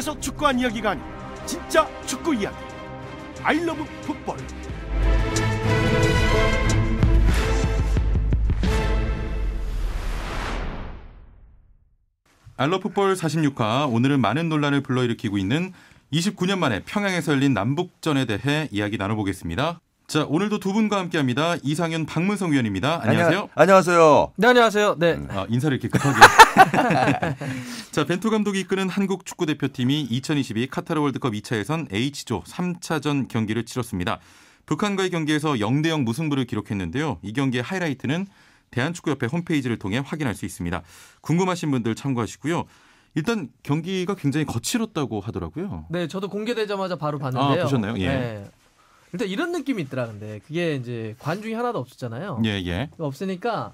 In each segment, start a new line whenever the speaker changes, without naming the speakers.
학교에서 축구한 이야기가 아닌 진짜 축구 이야기 아이러브 풋볼
알러풋볼 46화 오늘은 많은 논란을 불러일으키고 있는 29년 만에 평양에서 열린 남북전에 대해 이야기 나눠보겠습니다. 자, 오늘도 두 분과 함께합니다. 이상현 박문성 위원입니다. 안녕하세요. 안녕하세요. 네, 안녕하세요. 네. 음. 아, 인사를 이렇게 급하게. 자, 벤투 감독이 이끄는 한국 축구 대표팀이 2022 카타르 월드컵 2차 예선 H조 3차전 경기를 치렀습니다. 북한과의 경기에서 0대 0 무승부를 기록했는데요. 이 경기의 하이라이트는 대한축구협회 홈페이지를 통해 확인할 수 있습니다. 궁금하신 분들 참고하시고요. 일단 경기가 굉장히 거칠었다고 하더라고요.
네, 저도 공개되자마자 바로 봤는데요. 아, 보셨나요? 예. 네. 일단 이런 느낌이 있더라 근데 그게 이제 관중이 하나도 없었잖아요. 예, 예. 없으니까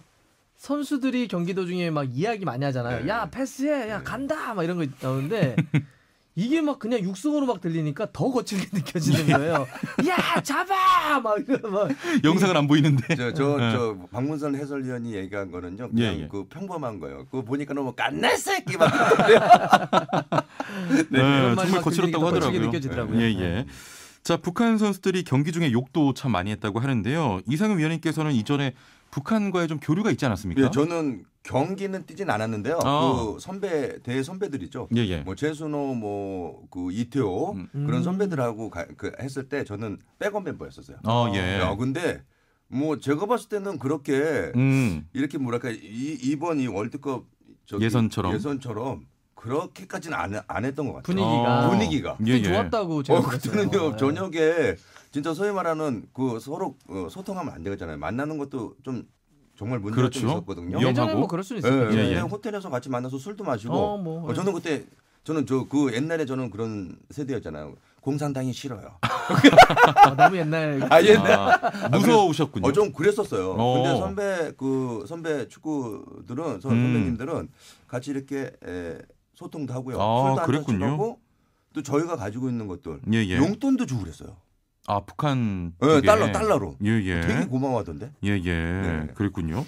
선수들이 경기 도중에 막 이야기 많이 하잖아요. 네. 야 패스해, 야 예. 간다, 막 이런 거 나오는데 이게 막 그냥 육성으로 막 들리니까 더 거칠게 느껴지는 예. 거예요. 야 잡아, 막 이런 막
영상을 안 보이는데. 저저 저, 저 박문선 해설위원이 얘기한 거는요. 그냥 예, 예. 그 평범한 거예요. 그거 보니까 너무 뭐 깐내 새끼 막. 네, 네 정말 거칠었다고 하더라고요. 느껴지더라고요. 예
예. 네. 자, 북한 선수들이 경기 중에 욕도 참 많이 했다고 하는데요. 이상윤 위원님께서는 이전에 북한과의 좀 교류가 있지 않았습니까? 예,
저는 경기는 뛰진 않았는데요. 아. 그 선배 대 선배들이죠. 예, 예. 뭐 최순호, 뭐그 이태호 음. 그런 음. 선배들하고 가, 그 했을 때 저는 백업 멤버였었어요. 어, 예. 야, 근데 뭐 제가 봤을 때는 그렇게 음. 이렇게 뭐랄까 이, 이번 이 월드컵 예선처럼 예선처럼 그렇게까지는 안, 안 했던 것 같아요. 분위기가 아. 분위기가 예, 예. 좋았다고 제가 어, 그때는요 네. 저녁에 진짜 소위 말하는 그 서로 어, 소통하면 안 되잖아요. 만나는 것도 좀 정말 문제가 그렇죠. 있었거든요. 예전에 뭐 그럴 수는 예, 예, 있어요. 예, 예, 호텔에서 같이 만나서 술도 마시고 어, 뭐, 어, 저는 예. 그때 저는 저 그 옛날에 저는 그런 세대였잖아요. 공산당이 싫어요. 아, 너무 옛날. 아 옛날 아, 무서우셨군요. 어, 좀 그랬었어요. 오. 어. 근데 선배 그 선배 축구들은 음. 선배님들은 음. 같이 이렇게 에, 소통도 하고요. 아, 그랬군요. 또 저희가 가지고 있는 것들 예, 예. 용돈도 주고 그랬어요.
아 북한 예, 달러 달러로 예, 예. 되게 고마워하던데. 예예 예. 네. 그랬군요.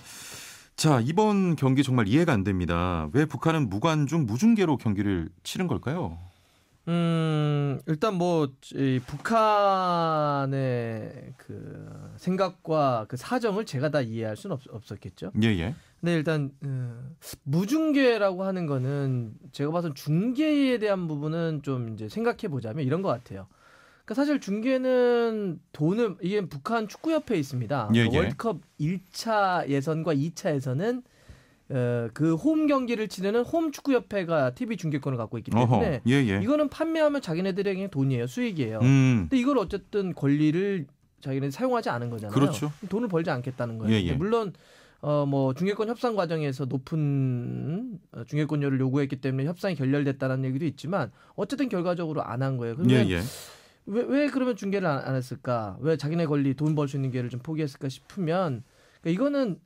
자 이번 경기 정말 이해가 안 됩니다. 왜 북한은 무관중 무중계로 경기를 치른 걸까요?
음, 일단 뭐이 북한의 그 생각과 그 사정을 제가 다 이해할 수는 없, 었겠죠 예, 예. 근데 일단 음, 무중계라고 하는 거는 제가 봐선 중계에 대한 부분은 좀 이제 생각해 보자면 이런 것 같아요. 그러니까 사실 중계는 돈을 이게 북한 축구협회에 있습니다. 예, 그러니까 예. 월드컵 1차 예선과 2차 예선은 그홈 경기를 치르는 홈 축구 협회가 TV 중계권을 갖고 있기 때문에 예, 예. 이거는 판매하면 자기네들에게 돈이에요 수익이에요. 음. 근데 이걸 어쨌든 권리를 자기네 사용하지 않은 거잖아요. 그렇죠. 돈을 벌지 않겠다는 거예요. 예, 예. 물론 어, 뭐중계권 협상 과정에서 높은 어, 중계권료를 요구했기 때문에 협상이 결렬됐다는 얘기도 있지만 어쨌든 결과적으로 안 한 거예요. 그러면 예, 예. 왜, 왜 그러면 중계를 안, 했을까? 왜 자기네 권리 돈 벌 수 있는 길을 좀 포기했을까 싶으면 그러니까 이거는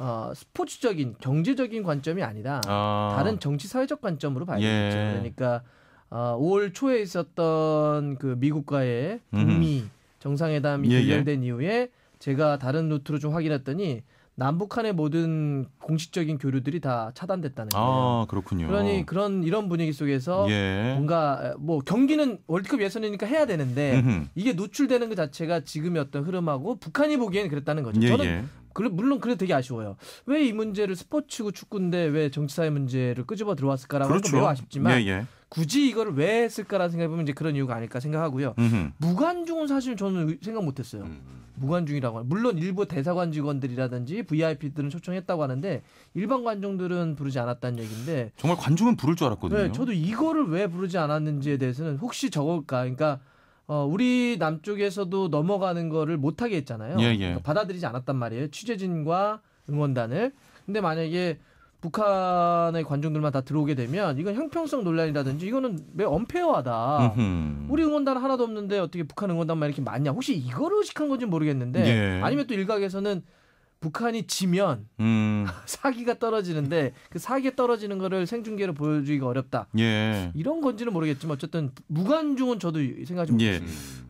어, 스포츠적인 경제적인 관점이 아니라 아. 다른 정치 사회적 관점으로 봐야겠죠. 예. 그러니까 어, 5월 초에 있었던 그 미국과의 북미 음. 정상회담이 예, 결렬된 예. 이후에 제가 다른 루트로 좀 확인했더니 남북한의 모든 공식적인 교류들이 다 차단됐다는 아, 거예요.
아, 그렇군요. 그러니
그런 이런 분위기 속에서 예. 뭔가 뭐 경기는 월드컵 예선이니까 해야 되는데 음흠. 이게 노출되는 것 그 자체가 지금의 어떤 흐름하고 북한이 보기에는 그랬다는 거죠. 예, 저는 예. 물론 그래도 되게 아쉬워요. 왜 이 문제를 스포츠고 축구인데 왜 정치사회 문제를 끄집어 들어왔을까라고 그렇죠. 매우 아쉽지만 예, 예. 굳이 이걸 왜 했을까라는 생각해 보면 이제 그런 이유가 아닐까 생각하고요. 음흠. 무관중은 사실 저는 생각 못했어요. 음. 무관중이라고 하는 물론 일부 대사관 직원들이라든지 VIP들은 초청했다고 하는데 일반 관중들은 부르지 않았다는 얘기인데
정말 관중은 부를 줄 알았거든요. 네, 저도
이거를 왜 부르지 않았는지에 대해서는 혹시 저걸까? 그러니까 어, 우리 남쪽에서도 넘어가는 거를 못하게 했잖아요. 예, 예. 그러니까 받아들이지 않았단 말이에요. 취재진과 응원단을. 근데 만약에 북한의 관중들만 다 들어오게 되면 이건 형평성 논란이라든지 이거는 매우 엄폐어하다. 우리 응원단 하나도 없는데 어떻게 북한 응원단만 이렇게 많냐. 혹시 이거를 의식한 건지 모르겠는데 예. 아니면 또 일각에서는 북한이 지면 음. 사기가 떨어지는데 그사기가 떨어지는 거를 생중계로 보여주기가 어렵다. 예. 이런 건지는 모르겠지만 어쨌든 무관중은 저도 생각하지 못 예.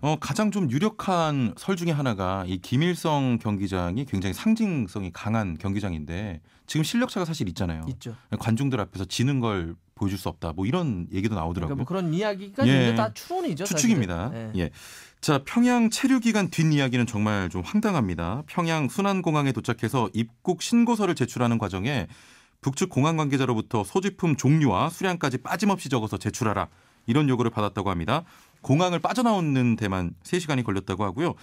어, 가장 좀 유력한 설 중에 하나가 이 김일성 경기장이 굉장히 상징성이 강한 경기장인데 지금 실력차가 사실 있잖아요. 있죠. 관중들 앞에서 지는 걸 보여줄 수 없다. 뭐 이런 얘기도 나오더라고요. 그러니까 뭐
그런 이야기가 예. 다 추론이죠. 추측입니다. 예.
예. 자, 평양 체류 기간 뒷이야기는 정말 좀 황당합니다. 평양 순안공항에 도착해서 입국 신고서를 제출하는 과정에 북측 공항 관계자로부터 소지품 종류와 수량까지 빠짐없이 적어서 제출하라. 이런 요구를 받았다고 합니다. 공항을 빠져나오는 데만 3시간이 걸렸다고 하고요.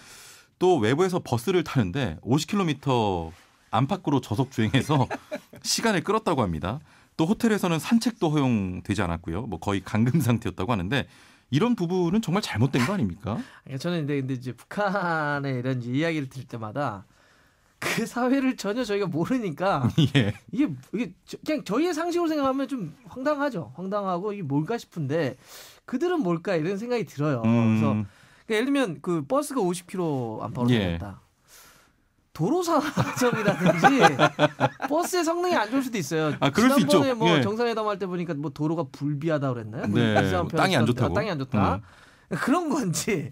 또 외부에서 버스를 타는데 50km 안팎으로 저속 주행해서 시간을 끌었다고 합니다. 또 호텔에서는 산책도 허용되지 않았고요. 뭐 거의 감금 상태였다고 하는데 이런 부분은 정말 잘못된 거 아닙니까?
저는 근데, 근데 이제 북한의 이런 이야기를 들을 때마다 그 사회를 전혀 저희가 모르니까 예. 이게 이게 저, 그냥 저희의 상식으로 생각하면 좀 황당하죠. 황당하고 이게 뭘까 싶은데 그들은 뭘까 이런 생각이 들어요. 음. 그래서 그러니까 예를 들면 그 버스가 50km 안팎으로 달렸다. 예. 도로 사정이라든지 버스의 성능이 안 좋을 수도 있어요. 아, 그럴 지난번에 뭐 예. 정상회담 할 때 보니까 뭐 도로가 불비하다 그랬나요? 네. 뭐 땅이 안 좋다고. 아, 땅이 안 좋다. 음. 그런 건지.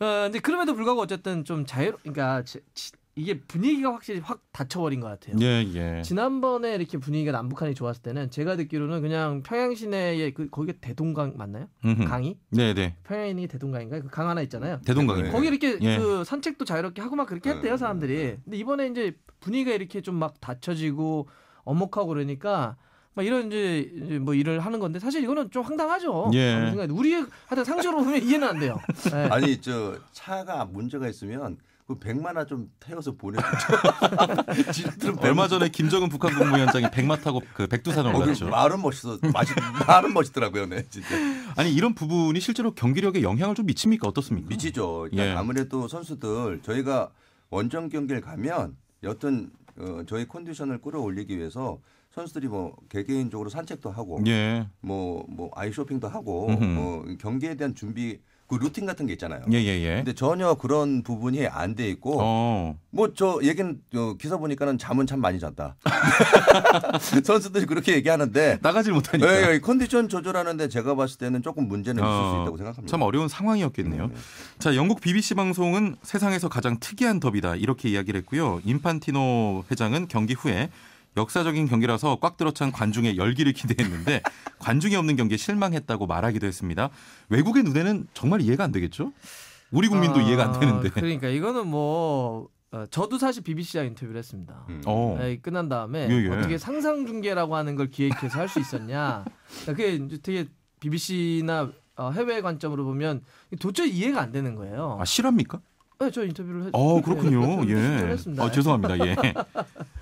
어, 이제 그럼에도 불구하고 어쨌든 좀 자유, 그러니까 지, 지, 이게 분위기가 확실히 확 닫혀버린 것 같아요. 예, 예. 지난번에 이렇게 분위기가 남북한이 좋았을 때는 제가 듣기로는 그냥 평양 시내에 그 거기가 대동강 맞나요?
음흠. 강이? 네, 네.
평양이 대동강인가? 그강 하나 있잖아요. 대동강이요. 네. 거기 이렇게 예. 그 산책도 자유롭게 하고 막 그렇게 했대요 네. 사람들이. 네. 근데 이번에 이제 분위기가 이렇게 좀 막 닫혀지고 엄혹하고 그러니까 막 이런 이제 뭐 일을 하는 건데 사실 이거는 좀 황당하죠. 예. 우리 하여튼 상식으로 보면 이해는 안 돼요.
네. 아니 저 차가 문제가 있으면 그 100만화 좀 태워서 보내줘. 얼마 전에 김정은 북한 국무위원장이
백마 타고 그 백두산을 올랐죠. 어, 말은 멋있어. 맛이, 말은
멋있더라고요. 네, 진짜. 아니
이런 부분이 실제로 경기력에 영향을 좀 미칩니까? 어떻습니까?
미치죠. 예. 아무래도 선수들 저희가 원정 경기를 가면 여튼 어, 저희 컨디션을 끌어올리기 위해서 선수들이 뭐 개개인적으로 산책도 하고 뭐뭐 예. 뭐, 뭐 아이쇼핑도 하고 뭐 경기에 대한 준비 그 루틴 같은 게 있잖아요. 예, 예, 예. 근데 전혀 그런 부분이 안 돼 있고 어. 뭐저 얘기는 기사 보니까는 잠은 참 많이 잤다. 선수들이 그렇게 얘기하는데 나가질 못하니까. 예, 예, 컨디션 조절하는데 제가 봤을 때는 조금 문제는 있을 어. 수 있다고 생각합니다. 참
어려운 상황이었겠네요. 네. 네. 자, 영국 BBC 방송은 세상에서 가장 특이한 더비다 이렇게 이야기를 했고요. 임판티노 회장은 경기 후에 역사적인 경기라서 꽉 들어찬 관중의 열기를 기대했는데 관중이 없는 경기에 실망했다고 말하기도 했습니다. 외국의 눈에는 정말 이해가 안 되겠죠? 우리 국민도 아, 이해가 안 되는데. 그러니까
이거는 뭐 어, 저도 사실 BBC와 인터뷰를 했습니다. 음. 어. 네, 끝난 다음에 예, 예. 어떻게 상상 중계라고 하는 걸 기획해서 할 수 있었냐. 그게 이제 되게 BBC나 어, 해외 관점으로 보면 도저히 이해가 안 되는 거예요. 아 실합니까? 네, 저 인터뷰를 했. 어 그렇군요. 네, 네, 예. 했습니다. 아 죄송합니다. 예.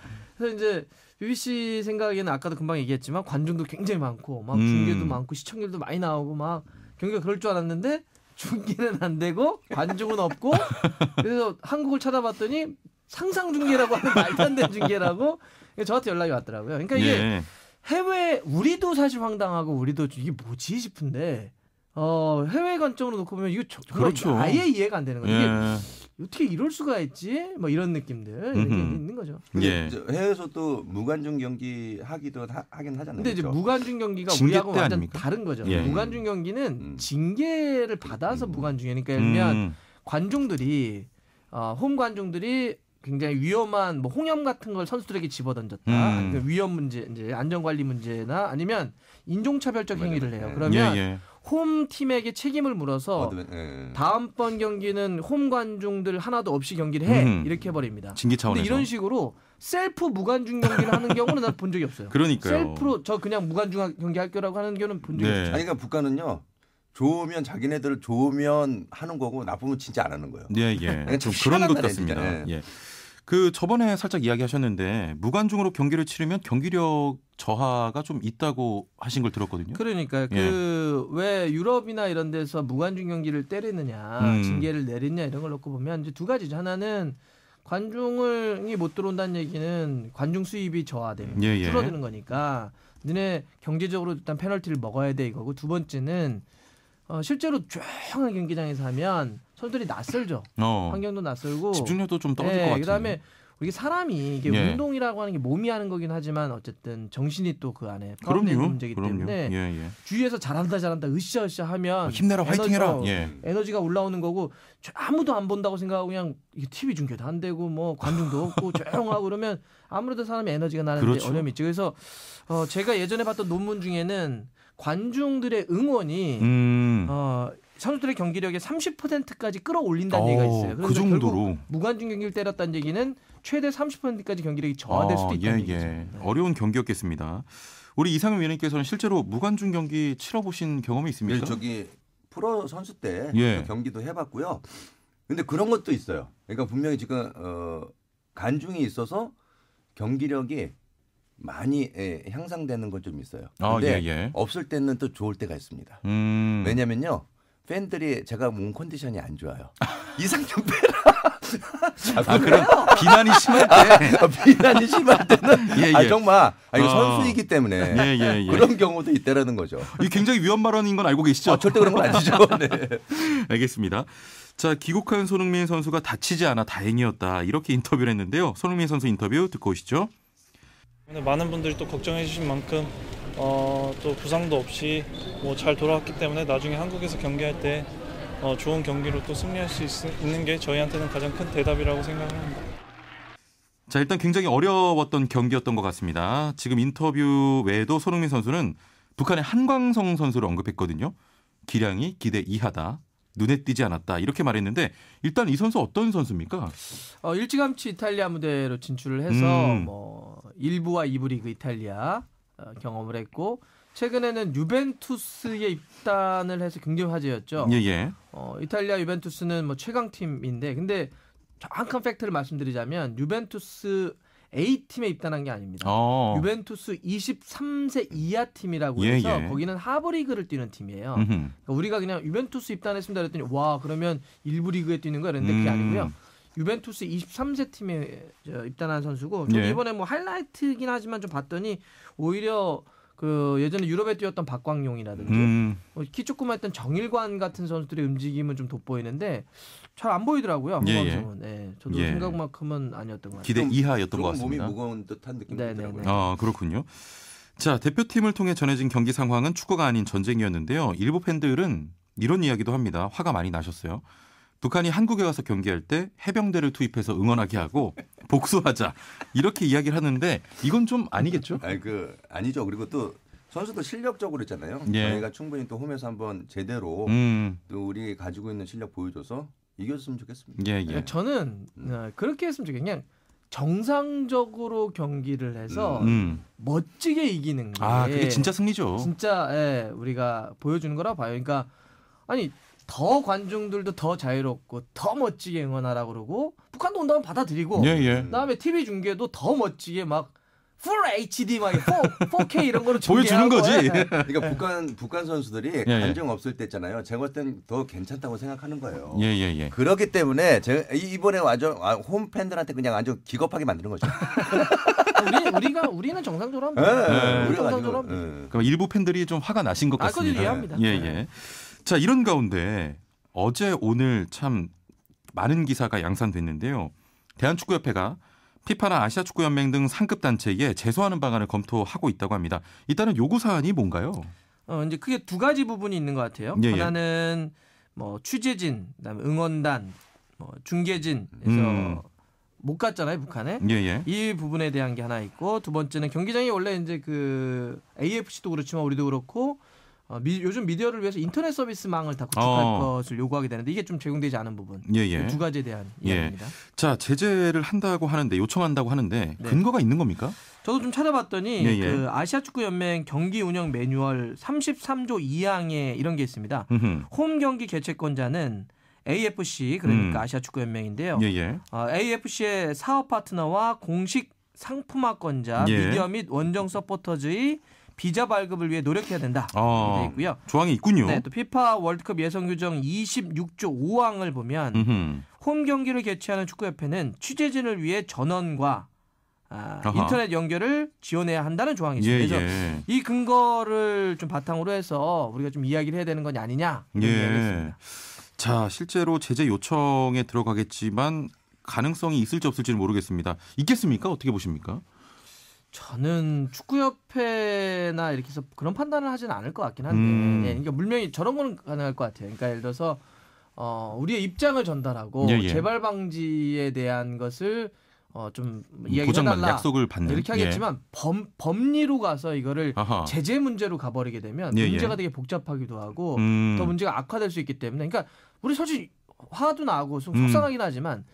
그래서 이제 BBC 생각에는 아까도 금방 얘기했지만 관중도 굉장히 많고 막 음. 중계도 음. 많고 시청률도 많이 나오고 막 경기가 그럴 줄 알았는데 중계는 안 되고 관중은 없고 그래서 한국을 찾아봤더니 상상 중계라고 하는 말도 안 되는 중계라고 저한테 연락이 왔더라고요. 그러니까 이게 예. 해외 우리도 사실 황당하고 우리도 이게 뭐지 싶은데 어 해외 관점으로 놓고 보면 이거 정 그렇죠. 아예 이해가 안 되는 거예요. 어떻게 이럴 수가 있지? 뭐 이런 느낌들 이렇게 있는 거죠. 예. 해외에서 또 무관중 경기 하기도 하, 긴 하잖아요. 근데 이제 그렇죠? 무관중 경기가 우리하고 완전 아닙니까? 다른 거죠. 예. 무관중 경기는 음. 징계를 받아서 음. 무관중이니까 그러니까 예를 들면 음. 관중들이 어, 홈 관중들이 굉장히 위험한 뭐 홍염 같은 걸 선수들에게 집어던졌다. 그러니까 위험 문제, 이제 안전 관리 문제나 아니면 인종차별적 뭐 행위를 해요. 예. 그러면 예, 예. 홈 팀에게 책임을 물어서 어, 네, 네. 다음번 경기는 홈 관중들 하나도 없이 경기를 해 음. 이렇게 해버립니다. 징계 차원에서 이런 식으로 셀프 무관중 경기를 하는 경우는 난 본 적이 없어요. 그러니까요. 셀프로 저 그냥 무관중 경기 할 거라고 하는 경우는
본 적이 네. 없어요. 아니 그러니까 북한은요. 좋으면 자기네들 좋으면 하는 거고 나쁘면 진짜 안
하는 거예요. 네, 예. 그러니까 좀 그런 것 같습니다. 예. 예.
그 저번에 살짝 이야기하셨는데 무관중으로 경기를 치르면 경기력 저하가 좀 있다고 하신 걸 들었거든요.
그러니까 그왜 예. 그 유럽이나 이런 데서 무관중 경기를 때리느냐, 음. 징계를 내리냐 이런 걸 놓고 보면 이제 두 가지죠. 하나는 관중이 을못 들어온다는 얘기는 관중 수입이 저하되는 예, 예. 줄어드는 거니까 너네 경제적으로 일단 페널티를 먹어야 돼 이거고 두 번째는 어, 실제로 조용한 경기장에서 하면 설들이 낯설죠. 어. 환경도 낯설고 집중력도 좀 떨어질 네, 것 같아요. 그다음에 우리 사람이 이게 예. 운동이라고 하는 게 몸이 하는 거긴 하지만 어쨌든 정신이 또 그 안에 포함된 문제이기 때문에 예, 예. 주위에서 잘한다 잘한다 으쌰으쌰 하면 힘내라 화이팅해라 예. 에너지가 올라오는 거고 아무도 안 본다고 생각하고 그냥 이게 TV 중계도 안 되고 뭐 관중도 없고 조용하고 그러면 아무래도 사람이 에너지가 나는데 그렇죠. 어려움이 있죠. 그래서 어 제가 예전에 봤던 논문 중에는 관중들의 응원이 음. 어 선수들의 경기력의 30%까지 끌어올린다는 어, 얘기가 있어요. 그 정도로 무관중 경기를 때렸다는 얘기는 최대 30%까지 경기력이 저하될 아, 수도
있다는 예, 얘기죠. 예. 네. 어려운 경기였겠습니다. 우리 이상현 위원님께서는 실제로 무관중 경기 치러보신 경험이 있습니까? 예,
저기 프로 선수 때 예. 그 경기도 해봤고요. 근데 그런 것도 있어요. 그러니까 분명히 지금 어, 간중이 있어서 경기력이 많이 예, 향상되는 것좀 있어요. 아, 근데 아, 예, 예. 없을 때는 또 좋을 때가 있습니다. 음. 왜냐면요. 팬들이 제가 몸 컨디션이 안 좋아요. 이상형 빼라. 아, 아 그럼 비난이 심할 때, 아, 아 비난이 심할 때는 예, 예. 아, 정말 아, 이거 어. 선수이기 때문에 예, 예, 예, 그런 경우도 있다라는 거죠. 이
굉장히 위험 발언인 건 알고 계시죠? 아, 절대 그런 건 아니죠. 네. 알겠습니다. 자 귀국한 손흥민 선수가 다치지 않아 다행이었다 이렇게 인터뷰를 했는데요. 손흥민 선수 인터뷰 듣고 오시죠.
많은 분들이 또 걱정해 주신 만큼 어, 또 부상도 없이
뭐 잘 돌아왔기 때문에 나중에 한국에서 경기할 때 어, 좋은 경기로 또 승리할 수 있, 는게 저희한테는 가장 큰 대답이라고 생각합니다.
자 일단 굉장히 어려웠던 경기였던 것 같습니다. 지금 인터뷰 외에도 손흥민 선수는 북한의 한광성 선수를 언급했거든요. 기량이 기대 이하다. 눈에 띄지 않았다 이렇게 말했는데 일단 이 선수 어떤 선수입니까?
어, 일찌감치 이탈리아 무대로 진출을 해서 음. 뭐 1부와 2부 리그 이탈리아 어, 경험을 했고 최근에는 유벤투스에 입단을 해서 굉장히 화제였죠. 예, 예. 어, 이탈리아 유벤투스는 뭐 최강 팀인데 근데 한칸 팩트를 말씀드리자면 유벤투스 A팀에 입단한 게 아닙니다. 어. 유벤투스 23세 이하 팀이라고 예, 해서 예. 거기는 하버리그를 뛰는 팀이에요. 그러니까 우리가 그냥 유벤투스 입단했습니다 그랬더니 와 그러면 일부 리그에 뛰는 거야 그랬는데 그게 음. 아니고요. 유벤투스 23세 팀에 입단한 선수고 예. 이번에 뭐 하이라이트긴 하지만 좀 봤더니 오히려 그 예전에 유럽에 뛰었던 박광용이라든지 음. 뭐 키 조그만 했던 정일관 같은 선수들의 움직임은 좀 돋보이는데 잘 안 보이더라고요. 예, 예. 네, 저도 예. 생각만큼은 아니었던 것 같아요. 기대 이하였던 것 같습니다. 몸이 무거운 듯한 느낌이 네, 네, 더라고요아
네. 그렇군요. 자 대표팀을 통해 전해진 경기 상황은 축구가 아닌 전쟁이었는데요. 일부 팬들은 이런 이야기도 합니다. 화가 많이 나셨어요. 북한이 한국에 와서 경기할 때 해병대를 투입해서 응원하게 하고 복수하자 이렇게 이야기를 하는데 이건 좀 아니겠죠?
아니 그 아니죠. 그리고 또 선수도 실력적으로 있잖아요. 예. 저희가 충분히 또 홈에서 한번 제대로 음. 또 우리 가지고 있는 실력 보여줘서 이겼으면
좋겠습니다. 예, 예. 저는 음. 아, 그렇게 했으면 좋겠 그냥 정상적으로 경기를 해서 음. 음. 멋지게 이기는 아, 게 아, 그게 진짜 승리죠. 진짜 예, 우리가 보여주는 거라 봐요. 그러니까 아니 더 관중들도 더 자유롭고 더 멋지게 응원하라 그러고 북한도 온다면 받아들이고 예, 예. 그다음에 TV 중계도 더 멋지게 막풀 HD 막 4, 4K 이런 거로 보여주는 거지. 그러니까
북한 북한 선수들이 예, 예. 관중 없을 때 있잖아요. 제가 봤을 땐더 괜찮다고 생각하는 거예요. 예, 예, 예. 그렇기 때문에 제가 이번에 완전 홈팬들한테 그냥 완전 기겁하게 만드는 거죠.
우리 우리가 우리는 정상적으로 하면 돼. 예, 예. 우리 정상적으로 하면
돼. 그럼 일부 팬들이 좀 화가 나신
것 아, 같습니다. 아, 그 예,
네. 예. 자, 이런 가운데 어제 오늘 참 많은 기사가 양산됐는데요. 대한축구협회가 피파나 아시아축구연맹 등 상급 단체에 제소하는 방안을 검토하고 있다고 합니다. 일단은 요구 사안이 뭔가요?
어, 이제 크게 두 가지 부분이 있는 것 같아요. 예, 예. 하나는 뭐 취재진, 그다음에 응원단, 뭐 중계진에서 음. 못 갔잖아요 북한에 예예. 예. 이 부분에 대한 게 하나 있고 두 번째는 경기장이 원래 이제 그 AFC도 그렇지만 우리도 그렇고 어, 미, 요즘 미디어를 위해서 인터넷 서비스망을 다 구축할 어. 것을 요구하게 되는데 이게 좀 제공되지 않은 부분 예, 예. 그 두 가지에 대한
예. 이야기입니다. 자 제재를 한다고 하는데 요청한다고 하는데 네. 근거가 있는 겁니까?
저도 좀 찾아봤더니 예, 예. 그 아시아 축구 연맹 경기 운영 매뉴얼 33조 2항에 이런 게 있습니다. 음흠. 홈 경기 개최권자는 AFC 그러니까 음. 아시아 축구 연맹인데요. 예, 예. 어, AFC의 사업 파트너와 공식 상품화권자 예. 미디어 및 원정 서포터즈의 비자 발급을 위해 노력해야 된다. 아, 있고요.
조항이 있군요. 네, 또
피파 월드컵 예선 규정 26조 5항을 보면 홈 경기를 개최하는 축구협회는 취재진을 위해 전원과 아, 인터넷 연결을 지원해야 한다는 조항이 있습니다. 예, 그래서 예. 이 근거를 좀 바탕으로 해서 우리가 좀 이야기를 해야 되는 건 아니냐
이런 예. 이야기했습니다. 자, 실제로 제재 요청에 들어가겠지만 가능성이 있을지 없을지는 모르겠습니다. 있겠습니까? 어떻게 보십니까?
저는 축구협회나 이렇게 해서 그런 판단을 하지는 않을 것 같긴 한데 음. 예, 그러니까 물명이 저런 거는 가능할 것 같아요. 그러니까 예를 들어서 어, 우리의 입장을 전달하고 예, 예. 재발 방지에 대한 것을 어, 좀 음, 이야기해달라 약속을 받는 이렇게 예. 하겠지만 범, 법리로 가서 이거를 아하. 제재 문제로 가버리게 되면 예, 예. 문제가 되게 복잡하기도 하고 음. 더 문제가 악화될 수 있기 때문에 그러니까 우리 솔직히 화도 나고 속상하긴 음. 하지만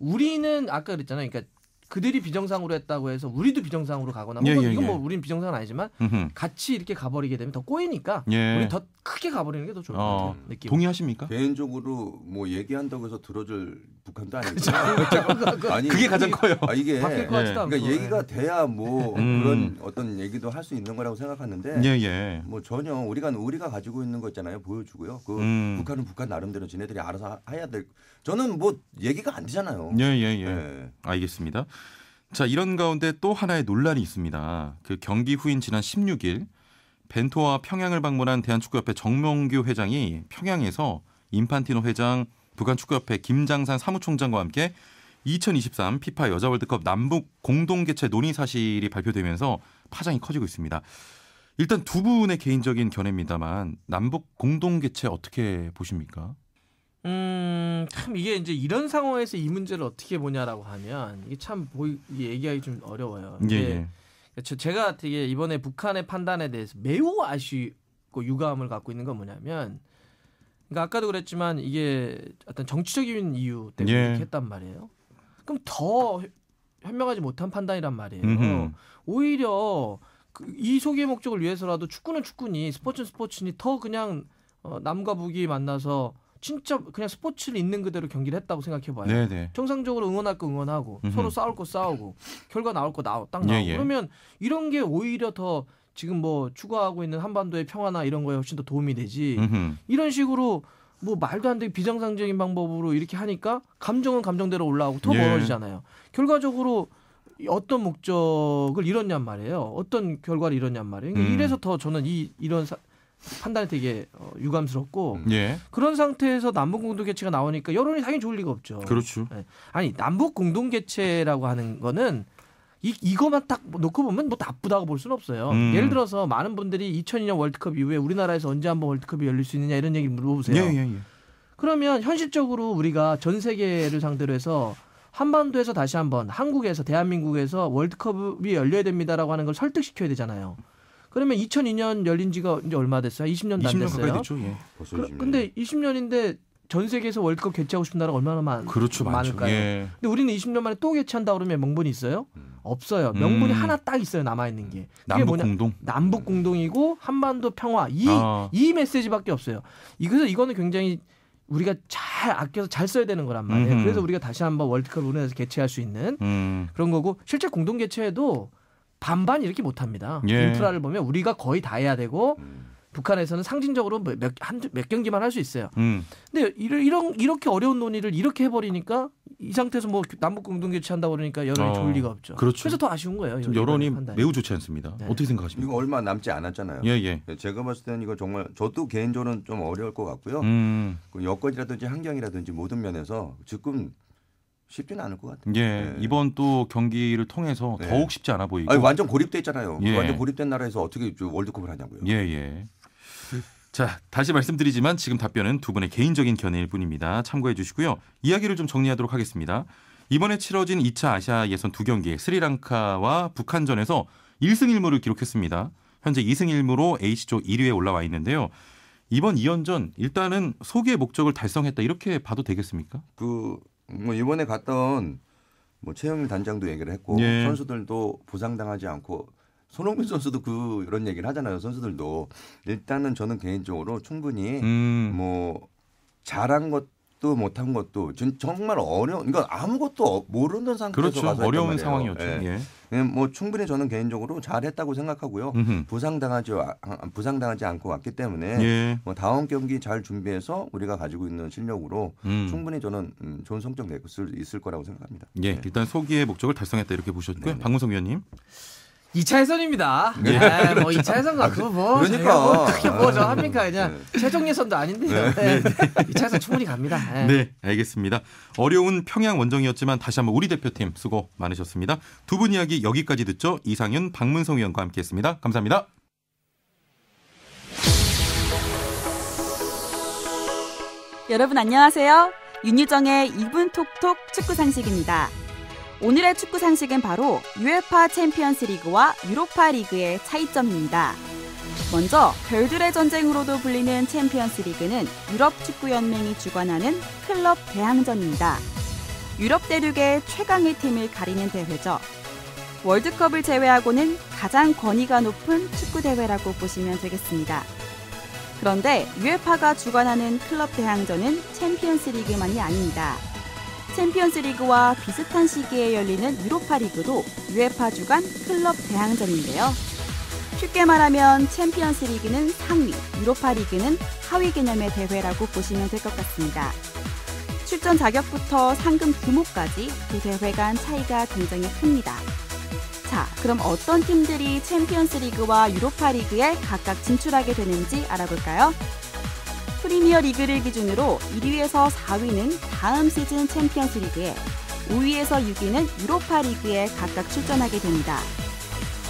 우리는 아까 그랬잖아요. 그러니까 그들이 비정상으로 했다고 해서 우리도 비정상으로 가거나 예, 예, 이건 예. 뭐 우린 비정상은 아니지만 음흠. 같이 이렇게 가버리게 되면 더 꼬이니까 예. 우리 더 크게 가버리는 게 더 좋을 것 어. 같아요. 느낌. 동의하십니까?
개인적으로 뭐 얘기한다고 해서 들어줄 북한도 아니죠 아니 그게 가장 커요. 아, 이게 예. 그러니까 얘기가 돼야 뭐 음. 그런 어떤 얘기도 할 수 있는 거라고 생각하는데 예, 뭐 전혀 우리가 우리가 가지고 있는 거 있잖아요 보여주고요. 그 음. 북한은 북한 나름대로 지네들이 알아서 하, 해야 될. 저는 뭐 얘기가 안 되잖아요. 예. 예. 예.
알겠습니다. 자, 이런 가운데 또 하나의 논란이 있습니다. 그 경기 후인 지난 16일 벤토와 평양을 방문한 대한축구협회 정명규 회장이 평양에서 임판티노 회장, 북한축구협회 김장산 사무총장과 함께 2023 피파 여자 월드컵 남북 공동 개최 논의 사실이 발표되면서 파장이 커지고 있습니다. 일단 두 분의 개인적인 견해입니다만 남북 공동 개최 어떻게 보십니까?
음, 참 이게 이제 이런 상황에서 이 문제를 어떻게 보냐라고 하면 이게 참 보이 이게 얘기하기 좀 어려워요. 예, 예. 그렇죠. 제가 되게 이번에 북한의 판단에 대해서 매우 아쉽고 유감을 갖고 있는 건 뭐냐면 그러니까 아까도 그랬지만 이게 어떤 정치적인 이유 때문에 예. 이렇게 했단 말이에요. 그럼 더 현명하지 못한 판단이란 말이에요. 음흠. 오히려 그이소개 목적을 위해서라도 축구는 축구니 스포츠는 스포츠니 더 그냥 어, 남과 북이 만나서 진짜 그냥 스포츠를 있는 그대로 경기를 했다고 생각해봐요. 네네. 네. 정상적으로 응원할 거 응원하고 음흠. 서로 싸울 거 싸우고 결과 나올 거 나오 딱나오 예, 예. 그러면 이런 게 오히려 더 지금 뭐 추구하고 있는 한반도의 평화나 이런 거에 훨씬 더 도움이 되지. 음흠. 이런 식으로 뭐 말도 안 되게 비정상적인 방법으로 이렇게 하니까 감정은 감정대로 올라오고 더 예. 멀어지잖아요. 결과적으로 어떤 목적을 이뤘냔 말이에요. 어떤 결과를 이뤘냔 말이에요. 그러니까 음. 이래서 더 저는 이 이런 사, 판단이 되게 어, 유감스럽고 음. 예. 그런 상태에서 남북 공동 개최가 나오니까 여론이 당연히 좋을 리가 없죠. 그렇죠. 네. 아니 남북 공동 개최라고 하는 거는 이 이거만 딱 놓고 보면 뭐 나쁘다고 볼 수는 없어요. 음. 예를 들어서 많은 분들이 2002년 월드컵 이후에 우리나라에서 언제 한번 월드컵이 열릴 수 있느냐 이런 얘기 물어보세요. 예, 예, 예, 그러면 현실적으로 우리가 전 세계를 상대로 해서 한반도에서 다시 한번 한국에서 대한민국에서 월드컵이 열려야 됩니다라고 하는 걸 설득시켜야 되잖아요. 그러면 2002년 열린 지가 이제 얼마 됐어요? 20년 안 됐어요. 됐죠,
예. 벌써
20년. 그,
근데 20년인데 전 세계에서 월드컵 개최하고 싶은 나라가 얼마나 많, 그렇죠, 많을까요? 예. 근데 우리는 20년 만에 또 개최한다 그러면 명분이 있어요? 음. 없어요. 명분이 음. 하나 딱 있어요. 남아 있는 게. 남북 공동. 남북 공동이고 한반도 평화 이이 아. 메시지밖에 없어요. 이거서 이거는 굉장히 우리가 잘 아껴서 잘 써야 되는 거란 말이에요. 음흠. 그래서 우리가 다시 한번 월드컵 우운나라서 개최할 수 있는 음. 그런 거고 실제 공동 개최에도 반반 이렇게 못합니다. 예. 인프라를 보면 우리가 거의 다 해야 되고 음. 북한에서는 상징적으로 몇 한, 몇 경기만 할 수 있어요. 음. 근데 이런, 이렇게 어려운 논의를 이렇게 해버리니까 이 상태에서 뭐 남북 공동 개최한다 그러니까 여론이 어, 좋을 리가 없죠. 그렇죠. 그래서 더 아쉬운 거예요. 지금 여론이
매우 좋지 않습니다. 네. 어떻게 생각하십니까?
이거 얼마 남지 않았잖아요. 예, 예, 예. 제가 봤을 때는 이거 정말 저도 개인적으로는 좀 어려울 것 같고요. 음. 그 여건이라든지 환경이라든지 모든 면에서 지금 쉽지는 않을 것
같아요. 예, 예. 이번 또 경기를 통해서 예. 더욱 쉽지 않아 보이고. 아니, 완전 고립돼 있잖아요. 예. 완전
고립된 나라에서 어떻게 월드컵을 하냐고요.
예, 예. 자, 다시 말씀드리지만 지금 답변은 두 분의 개인적인 견해일 뿐입니다. 참고해 주시고요. 이야기를 좀 정리하도록 하겠습니다. 이번에 치러진 2차 아시아 예선 두 경기 스리랑카와 북한전에서 1승 1무를 기록했습니다. 현재 2승 1무로 H조 1위에 올라와 있는데요. 이번 2연전 일단은 소기 목적을 달성했다 이렇게 봐도 되겠습니까?
그뭐 이번에 갔던 뭐 최영일 단장도 얘기를 했고 예. 선수들도 부상당하지 않고 손흥민 선수도 그 이런 얘기를 하잖아요. 선수들도 일단은 저는 개인적으로 충분히 음. 뭐 잘한 것 것도 못한 것도 정말 어려운 그러니까 아무것도 어, 모르는 상태에서 그렇죠. 가서 어려운 상황이었죠. 예. 예. 예. 뭐 충분히 저는 개인적으로 잘했다고 생각하고요. 음흠. 부상당하지 아, 아, 부상당하지 않고 왔기 때문에 예. 뭐 다음 경기 잘 준비해서 우리가 가지고 있는 실력으로 음. 충분히 저는 음, 좋은 성적 낼수 있을 거라고 생각합니다.
예, 네. 일단 소기의 목적을 달성했다 이렇게 보셨고요. 네네. 네. 박문성 위원님.
2차 예선입니다. 예. 네, 뭐 아, 그, 뭐 2차 예선 같고 뭐 그러니까 뭐 뭐저 아, 합니까 그냥 네. 최종 예선도 아닌데요. 네. 네. 2차 예선 충분히 갑니다. 네. 네,
알겠습니다. 어려운 평양 원정이었지만 다시 한번 우리 대표팀 수고 많으셨습니다. 두 분 이야기 여기까지 듣죠. 이상윤, 박문성 위원과 함께했습니다. 감사합니다.
여러분 안녕하세요. 윤유정의 2분 톡톡 축구 상식입니다. 오늘의 축구 상식은 바로 UEFA 챔피언스 리그와 유로파 리그의 차이점입니다. 먼저 별들의 전쟁으로도 불리는 챔피언스 리그는 유럽 축구 연맹이 주관하는 클럽 대항전입니다. 유럽 대륙의 최강의 팀을 가리는 대회죠. 월드컵을 제외하고는 가장 권위가 높은 축구 대회라고 보시면 되겠습니다. 그런데 UEFA가 주관하는 클럽 대항전은 챔피언스 리그만이 아닙니다. 챔피언스 리그와 비슷한 시기에 열리는 유로파 리그도 UEFA 주간 클럽 대항전인데요. 쉽게 말하면 챔피언스 리그는 상위, 유로파 리그는 하위 개념의 대회라고 보시면 될 것 같습니다. 출전 자격부터 상금 규모까지 두 대회 간 차이가 굉장히 큽니다. 자, 그럼 어떤 팀들이 챔피언스 리그와 유로파 리그에 각각 진출하게 되는지 알아볼까요? 프리미어 리그를 기준으로 1위에서 4위는 다음 시즌 챔피언스 리그에, 5위에서 6위는 유로파 리그에 각각 출전하게 됩니다.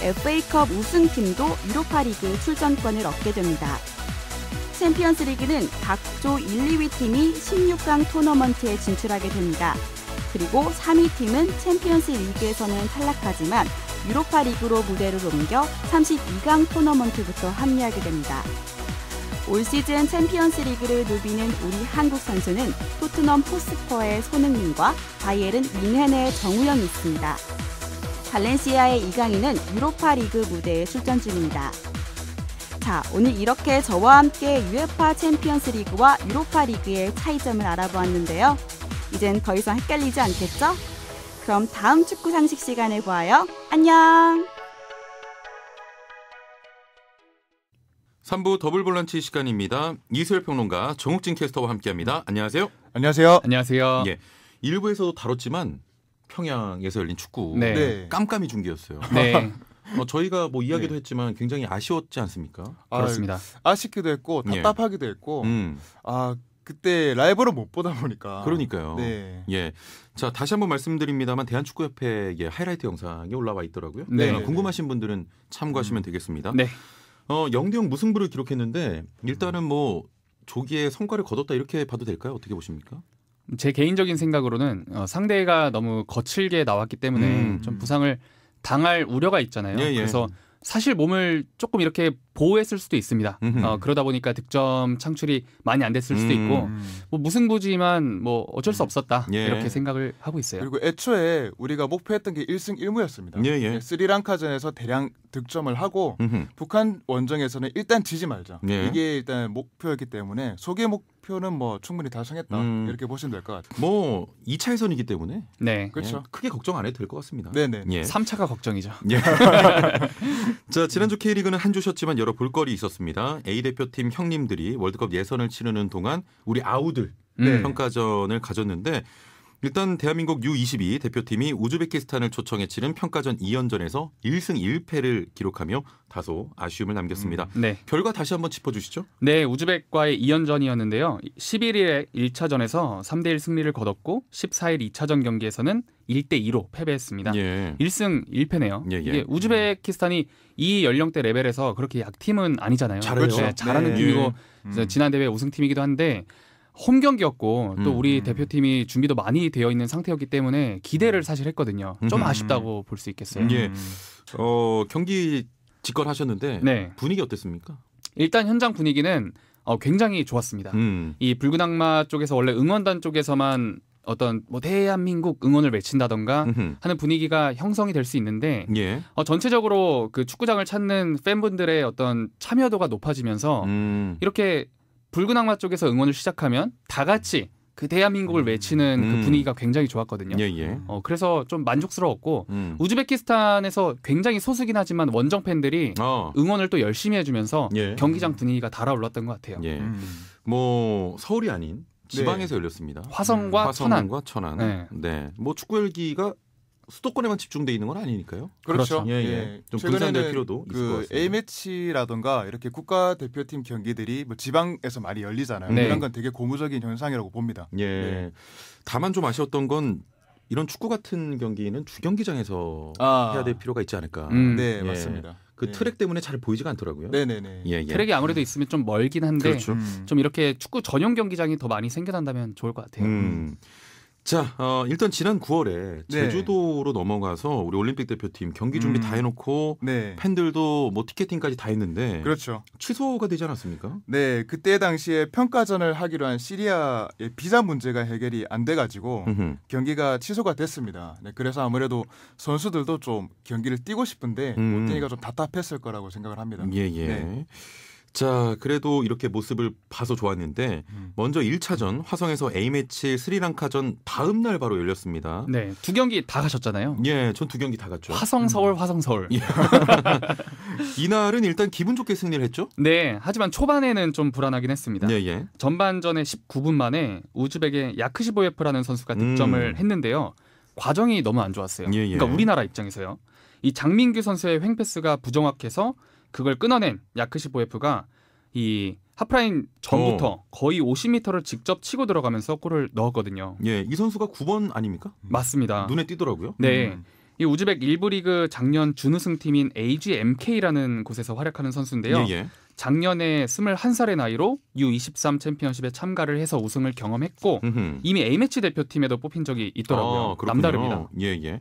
FA컵 우승팀도 유로파 리그 출전권을 얻게 됩니다. 챔피언스 리그는 각 조 1, 2위 팀이 16강 토너먼트에 진출하게 됩니다. 그리고 3위 팀은 챔피언스 리그에서는 탈락하지만 유로파 리그로 무대를 옮겨 32강 토너먼트부터 합류하게 됩니다. 올 시즌 챔피언스 리그를 누비는 우리 한국 선수는 토트넘 포스퍼의 손흥민과 바이에른 뮌헨의 정우영이 있습니다. 발렌시아의 이강인은 유로파 리그 무대에 출전 중입니다. 자, 오늘 이렇게 저와 함께 UEFA 챔피언스 리그와 유로파 리그의 차이점을 알아보았는데요. 이젠 더 이상 헷갈리지 않겠죠? 그럼 다음 축구 상식 시간에 봐요. 안녕!
3부 더블 볼런치 시간입니다. 이수열 평론가 정욱진 캐스터와 함께합니다. 안녕하세요. 안녕하세요. 안녕하세요. 예, 일부에서도 다뤘지만 평양에서 열린 축구 네. 네. 깜깜이 중계였어요. 네. 어, 저희가 뭐 이야기도 네. 했지만 굉장히 아쉬웠지 않습니까? 아, 그렇습니다.
아쉽기도 했고 예. 답답하기도 예. 했고 음. 아 그때 라이브로 못 보다 보니까 그러니까요. 네.
예. 자 다시 한번 말씀드립니다만 대한축구협회 의 하이라이트 영상이 올라와 있더라고요. 네. 네. 궁금하신 분들은 참고하시면 음. 되겠습니다. 네. 어, 0대 0 무승부를 기록했는데 일단은
뭐 조기에 성과를 거뒀다 이렇게 봐도 될까요? 어떻게 보십니까? 제 개인적인 생각으로는 어, 상대가 너무 거칠게 나왔기 때문에 음. 좀 부상을 당할 우려가 있잖아요. 예, 예. 그래서 사실 몸을 조금 이렇게 보호했을 수도 있습니다. 어, 그러다 보니까 득점 창출이 많이 안 됐을 수도 있고 음. 뭐 무승부지만 뭐 어쩔 수 음. 없었다 예. 이렇게 생각을 하고 있어요. 그리고 애초에 우리가 목표했던 게 1승 1무였습니다. 예, 예, 예. 스리랑카전에서
대량 득점을 하고 음흠. 북한 원정에서는 일단 지지 말자. 예. 이게 일단 목표였기 때문에 소개 목표는 뭐 충분히 달성했다 음. 이렇게 보시면 될 것 같아요. 뭐 2차 예선이기 때문에 네 예, 그렇죠. 예. 크게 걱정 안 해도 될 것 같습니다. 네네. 네. 예. 3차가
걱정이죠. 예. 자 지난주 K리그는 한 주셨지만 여러 여러 볼거리 있었습니다. A 대표팀 형님들이 월드컵 예선을 치르는 동안 우리 아우들 네. 평가전을 가졌는데 일단 대한민국 U22 대표팀이 우즈베키스탄을 초청해 치른 평가전 2연전에서 1승
1패를 기록하며 다소 아쉬움을 남겼습니다. 음, 네. 결과 다시 한번 짚어주시죠. 네, 우즈벡과의 2연전이었는데요. 11일에 1차전에서 3대1 승리를 거뒀고 14일 2차전 경기에서는 1대 2로 패배했습니다. 예. 1승 1패네요. 예, 예. 이게 우즈베키스탄이 이 연령대 레벨에서 그렇게 약팀은 아니잖아요. 잘해요. 네, 잘하는 네. 팀이고 음. 지난 대회 우승팀이기도 한데 홈 경기였고 또 음, 우리 음. 대표팀이 준비도 많이 되어 있는 상태였기 때문에 기대를 음. 사실 했거든요. 좀 아쉽다고 볼 수 있겠어요. 예. 어, 경기 직걸하셨는데 네. 분위기 어땠습니까? 일단 현장 분위기는 어, 굉장히 좋았습니다. 음. 이 붉은 악마 쪽에서 원래 응원단 쪽에서만 어떤 뭐 대한민국 응원을 외친다던가 음흠. 하는 분위기가 형성이 될 수 있는데 예. 어, 전체적으로 그 축구장을 찾는 팬분들의 어떤 참여도가 높아지면서 음. 이렇게 붉은 악마 쪽에서 응원을 시작하면 다 같이 그 대한민국을 음. 외치는 그 음. 그 분위기가 굉장히 좋았거든요. 예, 예. 어, 그래서 좀 만족스러웠고 음. 우즈베키스탄에서 굉장히 소수긴 하지만 원정 팬들이 어. 응원을 또 열심히 해주면서 예. 경기장 분위기가 달아올랐던 것 같아요. 예. 음.
뭐 서울이
아닌 지방에서 네.
열렸습니다. 화성과, 음. 화성과 천안. 천안. 네. 네. 뭐 축구 열기가 수도권에만 집중돼 있는 건 아니니까요. 그렇죠. 그렇죠. 예, 예. 예. 좀 분산될 필요도 그 있을 것
A 매치라던가 이렇게 국가 대표팀 경기들이 뭐 지방에서 많이 열리잖아요. 네. 이런 건 되게 고무적인 현상이라고 봅니다.
예. 네. 다만 좀 아쉬웠던 건 이런 축구 같은 경기는 주 경기장에서 아. 해야 될 필요가 있지 않을까. 음, 네, 예. 맞습니다. 그 네.
트랙 때문에 잘 보이지가 않더라고요. 네네네. 네, 네.
예, 예. 트랙이 아무래도
있으면 좀 멀긴 한데 그렇죠. 음. 좀 이렇게 축구 전용 경기장이 더 많이 생겨난다면 좋을 것 같아요. 음. 음. 자, 어, 일단 지난 9월에
제주도로 네. 넘어가서 우리 올림픽 대표팀 경기 준비 음. 다 해놓고
네. 팬들도 뭐 티켓팅까지 다 했는데 그렇죠.
취소가 되지 않았습니까?
네, 그때 당시에 평가전을 하기로 한 시리아의 비자 문제가 해결이 안 돼가지고 음흠. 경기가 취소가 됐습니다. 네, 그래서 아무래도 선수들도 좀 경기를 뛰고 싶은데 음. 뭐 뛰니까좀 답답했을 거라고 생각을 합니다. 예, 예. 네.
자, 그래도 이렇게 모습을 봐서 좋았는데 음. 먼저 1차전 화성에서 A매치 스리랑카전 다음 날
바로 열렸습니다. 네. 두 경기 다 가셨잖아요. 예, 전 두 경기 다 갔죠. 화성 음. 서울 음. 화성 서울. 예. 이날은 일단 기분 좋게 승리를 했죠? 네. 하지만 초반에는 좀 불안하긴 했습니다. 예, 예. 전반전에 19분 만에 우즈벡의 야크시보예프라는 선수가 음. 득점을 음. 했는데요. 과정이 너무 안 좋았어요. 예, 예, 그러니까 우리나라 입장에서요. 이 장민규 선수의 횡패스가 부정확해서 그걸 끊어낸 야크시 보에프가 이 하프라인 전부터 어. 거의 50m를 직접 치고 들어가면서 골을 넣었거든요. 예, 이 선수가 9번 아닙니까? 맞습니다. 눈에 띄더라고요. 네. 음. 이 우즈벡 일부 리그 작년 준우승 팀인 AGMK라는 곳에서 활약하는 선수인데요. 예, 예. 작년에 21살의 나이로 U23 챔피언십에 참가를 해서 우승을 경험했고 음흠. 이미 A매치 대표팀에도 뽑힌 적이 있더라고요. 아, 남다릅니다. 예, 예.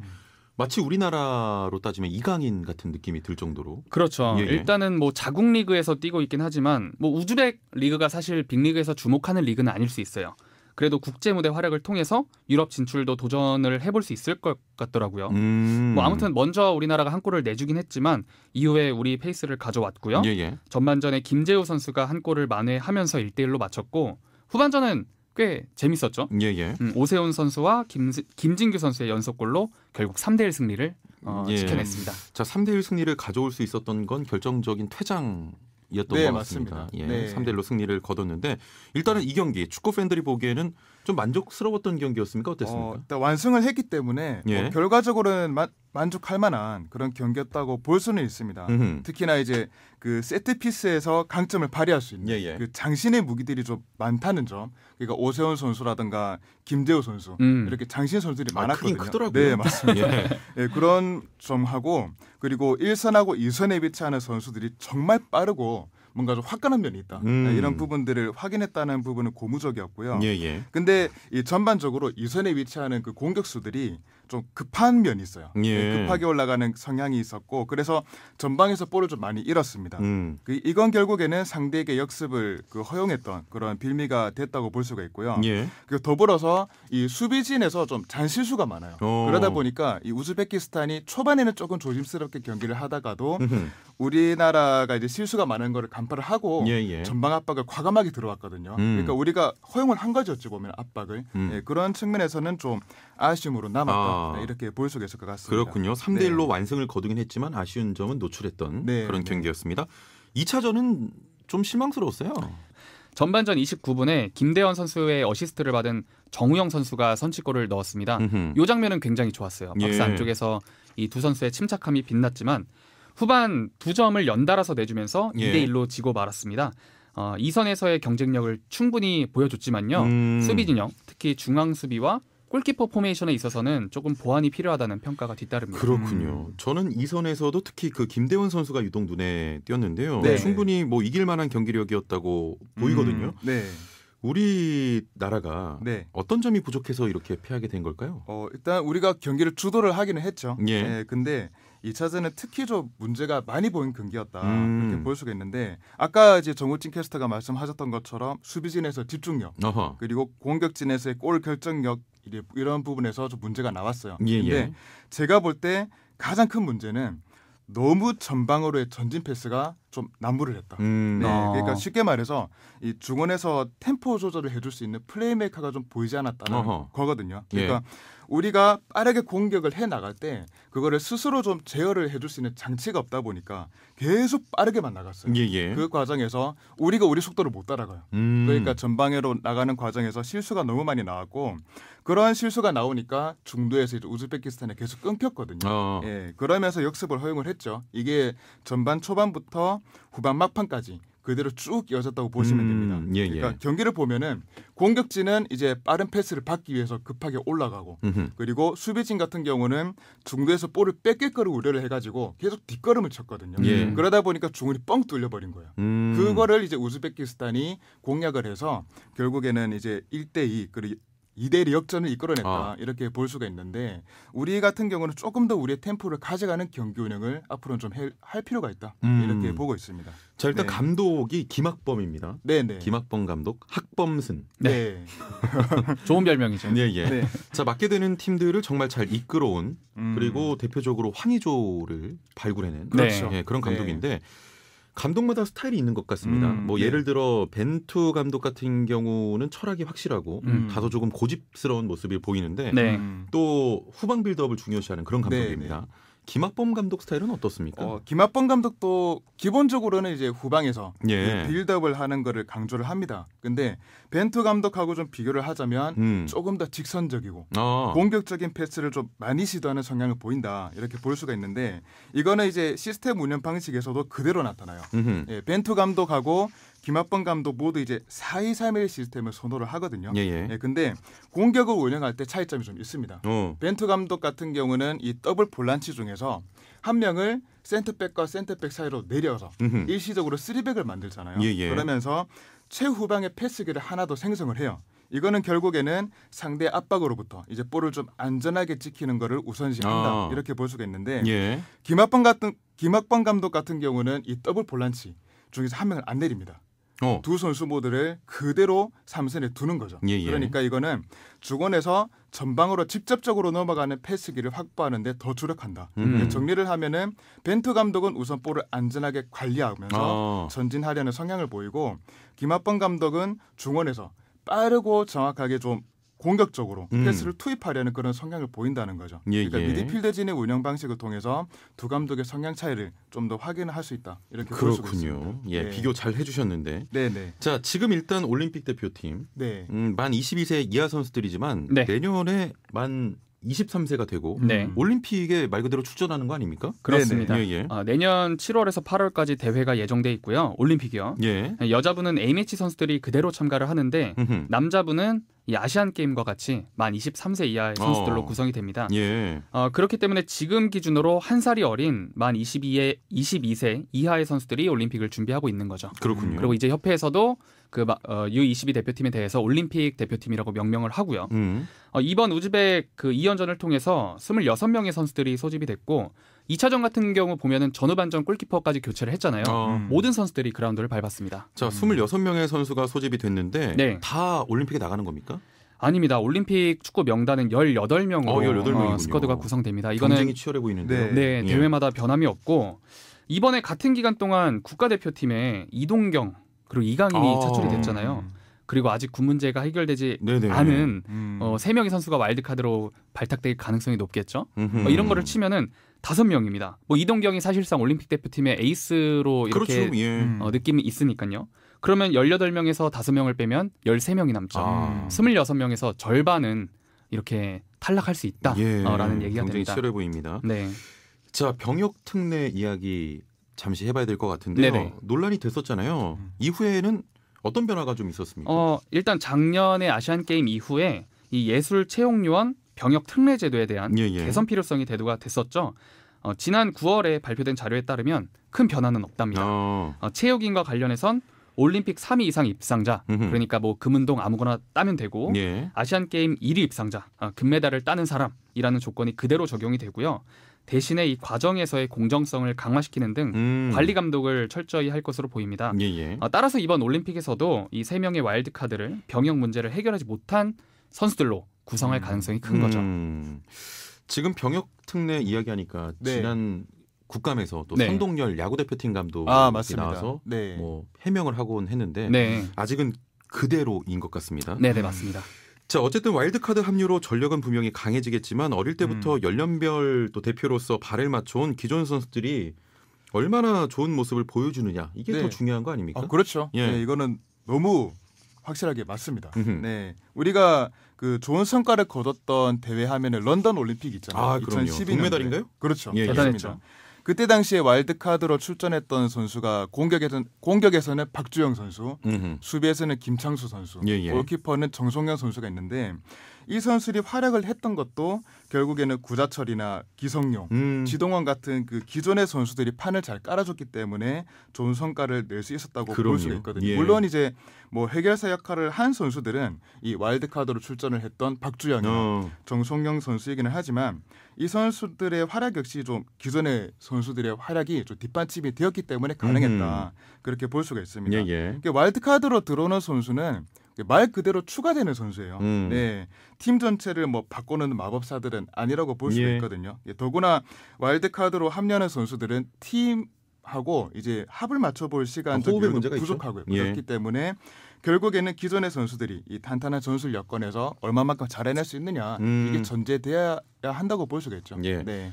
마치 우리나라로 따지면 이강인 같은
느낌이 들 정도로
그렇죠. 예. 예. 일단은 뭐 자국 리그에서 뛰고 있긴 하지만 뭐 우즈벡 리그가 사실 빅리그에서 주목하는 리그는 아닐 수 있어요. 그래도 국제 무대 활약을 통해서 유럽 진출도 도전을 해볼 수 있을 것 같더라고요. 음. 뭐 아무튼 먼저 우리나라가 한 골을 내주긴 했지만 이후에 우리 페이스를 가져왔고요. 예예. 예. 전반전에 김재우 선수가 한 골을 만회하면서 1대 1로 마쳤고 후반전은 꽤 재밌었죠. 예, 예. 음, 오세훈 선수와 김, 김진규 선수의 연속골로 결국 3대1 승리를 어, 예. 지켜냈습니다. 자, 3대1 승리를 가져올 수 있었던 건 결정적인 퇴장 이었던 네, 것 같습니다. 맞습니다. 예, 네. 3대 1로 승리를
거뒀는데 일단은 이 경기 축구 팬들이 보기에는 좀 만족스러웠던 경기였습니까? 어땠습니까? 어,
일단 완승을 했기 때문에 뭐 예. 뭐 결과적으로는 마, 만족할 만한 그런 경기였다고 볼 수는 있습니다. 음흠. 특히나 이제 그 세트 피스에서 강점을 발휘할 수 있는 예예. 예. 그 장신의 무기들이 좀 많다는 점. 그러니까 오세훈 선수라든가 김재우 선수 음. 이렇게 장신 선수들이 아, 많았거든요. 크더라고요. 네, 맞습니다. 예. 네, 그런 점하고 그리고 1선하고 2선에 비치하는 선수들이 정말 빠르고 뭔가 좀 화끈한 면이 있다 음. 네, 이런 부분들을 확인했다는 부분은 고무적이었고요. 예, 예. 근데 이 전반적으로 유선에 위치하는 그 공격수들이 좀 급한 면이 있어요. 네, 예. 급하게 올라가는 성향이 있었고 그래서 전방에서 볼을 좀 많이 잃었습니다. 음. 그 이건 결국에는 상대에게 역습을 그 허용했던 그런 빌미가 됐다고 볼 수가 있고요. 예. 그 더불어서 이 수비진에서 좀 잔실수가 많아요. 오. 어. 그러다 보니까 이 우즈베키스탄이 초반에는 조금 조심스럽게 경기를 하다가도 우리나라가 이제 실수가 많은 거를 간파를 하고 예예. 예. 전방 압박을 과감하게 들어왔거든요. 음. 그러니까 우리가 허용을 한 거죠, 어찌 보면 압박을 음. 예, 그런 측면에서는 좀 아쉬움으로 남았다. 아. 네, 이렇게 볼 수 있을 것 같습니다. 그렇군요. 3대 1로
네. 완승을 거두긴 했지만 아쉬운
점은 노출했던 네, 그런 네. 경기였습니다. 2차전은 좀 실망스러웠어요. 전반전 29분에 김대현 선수의 어시스트를 받은 정우영 선수가 선취골을 넣었습니다. 이 장면은 굉장히 좋았어요. 예. 박스 예. 안쪽에서 이 두 선수의 침착함이 빛났지만 후반 두 점을 연달아서 내주면서 예. 2대 1로 지고 말았습니다. 어, 이선에서의 경쟁력을 충분히 보여줬지만요. 음. 수비 진영, 특히 중앙 수비와 골키퍼 포메이션에 있어서는 조금 보완이 필요하다는 평가가 뒤따릅니다. 그렇군요. 음. 저는 이 선에서도 특히
그 김대원 선수가 유독 눈에 띄었는데요. 네. 충분히 뭐 이길 만한 경기력이었다고
보이거든요. 음. 네. 우리 나라가 네. 어떤 점이 부족해서 이렇게 패하게 된 걸까요? 어, 일단 우리가 경기를 주도를 하기는 했죠. 예. 네, 근데 이차전은 특히 좀 문제가 많이 보인 경기였다 음. 이렇게 볼 수가 있는데 아까 이제 정우진 캐스터가 말씀하셨던 것처럼 수비진에서 집중력 어허. 그리고 공격진에서의 골 결정력 이런 부분에서 좀 문제가 나왔어요. 예, 예. 근데 예. 제가 볼 때 가장 큰 문제는 너무 전방으로의 전진 패스가 좀 난무를 했다.
음, 네, 아. 그러니까
쉽게 말해서 이 중원에서 템포 조절을 해줄 수 있는 플레이메이커가 좀 보이지 않았다는 어허. 거거든요. 예. 그러니까 예. 우리가 빠르게 공격을 해 나갈 때 그거를 스스로 좀 제어를 해줄 수 있는 장치가 없다 보니까 계속 빠르게만 나갔어요. 예, 예. 그 과정에서 우리가 우리 속도를 못 따라가요. 음. 그러니까 전방으로 나가는 과정에서 실수가 너무 많이 나왔고 그러한 실수가 나오니까 중도에서 이제 우즈베키스탄에 계속 끊겼거든요. 어. 예, 그러면서 역습을 허용을 했죠. 이게 전반 초반부터 후반 막판까지 그대로 쭉 이어졌다고 보시면 음,
됩니다. 예, 그러니까 예. 그러니까
경기를 보면은 공격진은 이제 빠른 패스를 받기 위해서 급하게 올라가고 음흠. 그리고 수비진 같은 경우는 중도에서 볼을 뺏길 거를 우려를 해가지고 계속 뒷걸음을 쳤거든요. 예. 그러다 보니까 중원이 뻥 뚫려버린 거예요. 음. 그거를 이제 우즈베키스탄이 공략을 해서 결국에는 이제 1대2 그리고 2대리 역전을 이끌어냈다 아. 이렇게 볼 수가 있는데 우리 같은 경우는 조금 더 우리의 템포를 가져가는 경기 운영을 앞으로는 좀할 필요가 있다 음. 이렇게 보고 있습니다. 자 일단 네.
감독이 김학범입니다. 네네. 네. 김학범 감독 학범슨.
네. 네. 좋은 별명이죠. 예예. 네, 네.
자 맡게 되는 팀들을 정말 잘 이끌어온 음. 그리고 대표적으로 황의조를 발굴해낸 그렇죠. 예, 그런 네. 감독인데. 감독마다 스타일이 있는 것 같습니다. 음, 뭐 네. 예를 들어 벤투 감독 같은 경우는 철학이 확실하고 음. 다소 조금 고집스러운 모습이 보이는데 네.
또 후방 빌드업을 중요시하는 그런 네, 감독입니다. 네, 김학범 감독 스타일은 어떻습니까? 어, 김학범 감독도 기본적으로는 이제 후방에서 예. 빌드업을 하는 것을 강조를 합니다. 근데 벤투 감독하고 좀 비교를 하자면 음. 조금 더 직선적이고 아. 공격적인 패스를 좀 많이 시도하는 성향을 보인다 이렇게 볼 수가 있는데 이거는 이제 시스템 운영 방식에서도 그대로 나타나요. 예, 벤투 감독하고 김합범 감독 모두 이제 4-2-3-1 시스템을 선호를 하거든요. 예, 예. 예 근데 공격을 운영할 때 차이점이 좀 있습니다. 어. 벤투 감독 같은 경우는 이 더블 볼란치 중에서 한 명을 센터백과 센터백 사이로 내려서 음흠. 일시적으로 쓰리백을 만들잖아요. 예, 예. 그러면서 최후방의 패스기를 하나 더 생성을 해요. 이거는 결국에는 상대 압박으로부터 이제 볼을 좀 안전하게 지키는 것을 우선시한다 아. 이렇게 볼 수가 있는데 예. 김학범 같은 김학범 감독 같은 경우는 이 더블 볼란치 중에서 한 명을 안 내립니다. 어. 두 선수 모두를 그대로 3선에 두는 거죠. 예, 예. 그러니까 이거는 주건에서 전방으로 직접적으로 넘어가는 패스기를 확보하는데 더 주력한다. 음. 정리를 하면은 벤투 감독은 우선 볼을 안전하게 관리하면서 어. 전진하려는 성향을 보이고 김학범 감독은 중원에서 빠르고 정확하게 좀 공격적으로 음. 패스를 투입하려는 그런 성향을 보인다는 거죠. 예, 그러니까 예. 미드필더진의 운영 방식을 통해서 두 감독의 성향 차이를 좀 더 확인할 수 있다. 이렇게
그렇군요. 예, 네. 비교 잘 해주셨는데. 네네. 자, 지금 일단 올림픽 대표팀 네. 음, 만 22세 이하 선수들이지만 네. 내년에
만 23세가 되고 네. 올림픽에 말 그대로 출전하는 거 아닙니까? 그렇습니다. 네, 네. 아, 내년 7월에서 8월까지 대회가 예정돼 있고요. 올림픽이요. 예. 여자분은 A매치 선수들이 그대로 참가를 하는데 음흠. 남자분은 이 아시안 게임과 같이 만 23세 이하의 선수들로 어. 구성이 됩니다. 예. 어, 그렇기 때문에 지금 기준으로 한 살이 어린 만 22에 22세 이하의 선수들이 올림픽을 준비하고 있는 거죠. 그렇군요. 그리고 이제 협회에서도 그 어, U22 대표팀에 대해서 올림픽 대표팀이라고 명명을 하고요. 음. 어, 이번 우즈벡 그 2연전을 통해서 26명의 선수들이 소집이 됐고 2차전 같은 경우 보면은 전후반전 골키퍼까지 교체를 했잖아요. 어. 음. 모든 선수들이 그라운드를 밟았습니다. 자, 26명의 음. 선수가 소집이 됐는데 네. 다 올림픽에 나가는 겁니까? 아닙니다. 올림픽 축구 명단은 18명으로 어, 어, 스쿼드가 구성됩니다. 이거는 굉장히 치열해
보이는데 네, 네 예. 대회마다
변함이 없고 이번에 같은 기간 동안 국가대표팀에 이동경 그리고 이강인이 아. 차출이 됐잖아요. 음. 그리고 아직 군 문제가 해결되지 네네. 않은 음. 어, 3명의 선수가 와일드카드로 발탁될 가능성이 높겠죠. 어, 이런 거를 치면은 다섯 명입니다. 뭐 이동경이 사실상 올림픽 대표팀의 에이스로 이렇게 그렇죠, 예. 어, 느낌이 있으니까요. 그러면 열여덟 명에서 다섯 명을 빼면 열세 명이 남죠. 아. 스물여섯 명에서 절반은 이렇게 탈락할 수 있다라는 예. 어, 얘기가 굉장히 됩니다. 치열해 보입니다. 네. 자 병역 특례 이야기
잠시 해봐야 될 것 같은데요. 네네. 논란이 됐었잖아요. 음. 이후에는 어떤 변화가 좀
있었습니까? 어, 일단 작년에 아시안 게임 이후에 이 예술 채용 요원 병역 특례 제도에 대한 예, 예. 개선 필요성이 대두가 됐었죠. 어, 지난 9월에 발표된 자료에 따르면 큰 변화는 없답니다. 어. 어, 체육인과 관련해선 올림픽 3위 이상 입상자, 음흠. 그러니까 뭐금은동 아무거나 따면 되고 예. 아시안 게임 1위 입상자, 어, 금메달을 따는 사람이라는 조건이 그대로 적용이 되고요. 대신에 이 과정에서의 공정성을 강화시키는 등 음. 관리 감독을 철저히 할 것으로 보입니다. 예예. 예. 어, 따라서 이번 올림픽에서도 이 세 명의 와일드카드를 병역 문제를 해결하지 못한 선수들로 구성할 음. 가능성이 큰 거죠. 음. 지금 병역 특례 이야기하니까 네. 지난 국감에서 또 네.
선동열 야구 대표팀 감독이 아, 나와서 네. 뭐 해명을 하곤 했는데 네. 아직은 그대로인 것 같습니다. 네, 네 맞습니다. 자 어쨌든 와일드카드 합류로 전력은 분명히 강해지겠지만 어릴 때부터 음. 연령별 또 대표로서 발을 맞춰온 기존 선수들이
얼마나 좋은 모습을 보여주느냐 이게 더 네. 중요한 거 아닙니까? 아, 그렇죠. 예. 네, 이거는 너무 확실하게 맞습니다. 음흠. 네, 우리가 그 좋은 성과를 거뒀던 대회 하면은 런던 올림픽 있잖아요. 아, 2012년 메달인가요 그렇죠. 예, 예. 대단했죠. 그때 당시에 와일드카드로 출전했던 선수가 공격에서는, 공격에서는 박주영 선수, 음흠. 수비에서는 김창수 선수, 예, 예. 골키퍼는 정성현 선수가 있는데 이 선수들이 활약을 했던 것도 결국에는 구자철이나 기성용, 음. 지동원 같은 그 기존의 선수들이 판을 잘 깔아줬기 때문에 좋은 성과를 낼 수 있었다고 볼 수가 있거든요. 예. 물론 이제 뭐 해결사 역할을 한 선수들은 이 와일드카드로 출전을 했던 박주영이 어. 정성용 선수이기는 하지만 이 선수들의 활약 역시 좀 기존의 선수들의 활약이 좀 뒷받침이 되었기 때문에 가능했다 음. 그렇게 볼 수가 있습니다. 예, 예. 그러니까 와일드카드로 들어오는 선수는 예, 말 그대로 추가되는 선수예요. 음. 네, 팀 전체를 뭐 바꾸는 마법사들은 아니라고 볼수 예. 있거든요. 예. 더구나 와일드카드로 합류하는 선수들은 팀 하고 이제 합을 맞춰볼 시간도 아, 부족하고요. 예. 그렇기 때문에 결국에는 기존의 선수들이 이탄탄한 전술 여건에서 얼마만큼 잘해낼 수 있느냐 음. 이게 전제돼야 한다고 볼 수가 있죠. 예. 네.